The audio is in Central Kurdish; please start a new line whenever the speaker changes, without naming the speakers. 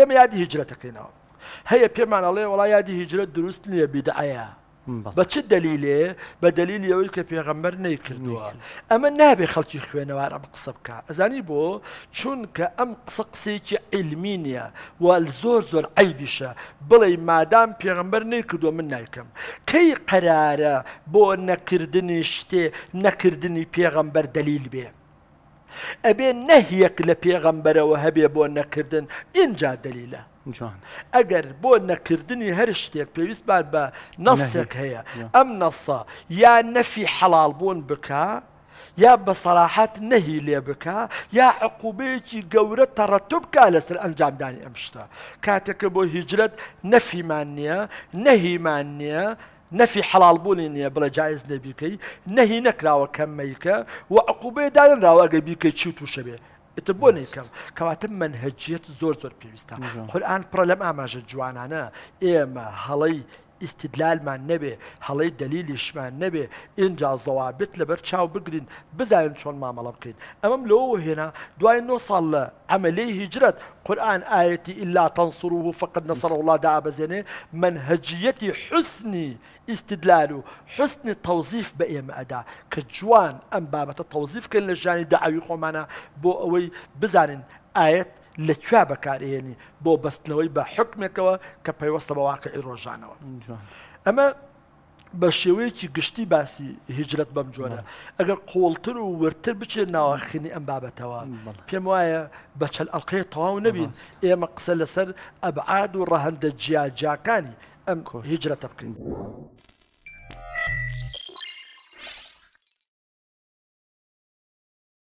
ئێمە یادی هیجرەتەکەینەوە هەیە پێمان ئەڵێ وڵا یادی هیجرەت دروست نییە بیدعەیە بە چ دەلیلێ بە دلیل ئەوەی کە پێغەمبەر نەیکردووە ئەمە نابێ خەڵکی خوێنەوار ئەم قسە بکە ئەزانی بۆ چونکە ئەم قسە قسێکی عیلمی نییە و زۆر زۆر عیبیشە بڵێ مادام پێغەمبەر نەیکردووە من نایکەم کەی قەرارە بۆ نەکردنی شتێ نەکردنی پێغەمبەر دلیل بێ ئەبێ نەهیەک لە پێغەمبەرەوە هەبێ بۆ نەکردن اینجا دلیلە ئەگەر بۆ نەکردنی هەر شتێک پێویست بار بە نەسێک هەیە ئەم نەسا یا نەفی حەڵال بوون بک یا بە سەراحەت نەهی لێ بک یا عقوبەیەکی گەورە تەڕەتو بکە لەسەر ئەنجامدانی ئەم شتە کاتێکە بۆ هیجرەت نەفیمان نییە نەهیمان نییە نەفی حەڵالبوونی نییە بڵە جایز نەبیکەی نەهی نەکراوە کەممەیکە و عقوبەی دانراوە ئەگە بیکەی چی تووشە بێ ئتە بۆ نیکەم کەواتە منهجیت زۆر زۆر پێویستە خورآن پڕە لەم ئاماژە جوانانە ئێمە هەڵی استدلال ما نبي دلیلیشمان دليل يشمع نبي انجا چاو بگرین بزانین چۆن مامەڵە بکەین ئەمەم لەوە هێنا دوای نۆ ساڵ لە ئەمەلەی هیجرەت قورآن ئاەتی ئللا تەنسوروه فقط نەسەر وڵادا ئابەزێنێ منهجیەتی حسنی حسني و حسنی تەوزیف بە ئێمە ئەدا کە جوان ئەم بابەتە تەوزیفکەن لە ژانی داعوی خۆمانە بۆ ئەوەی ايت لە کوێ بەکارێنی بۆ بەستنەوەی بە حکمێکەوە کە پەیوەستە بە واقعی ڕۆژانەوە ئەمە بە شێوەیەکی گشتی باسی هیجرەت بەم جۆرە ئەگەر قۆڵتر و ورتر بچێت ناوەخنی ئەم بابەتەوە پێم وایە بە چەل ئەلقەیە تەواو نەبین ئێمە قسە لەسەر ئەبعاد و ڕەهندە جیاجاکانی ئەم هیجرەتە بکەین.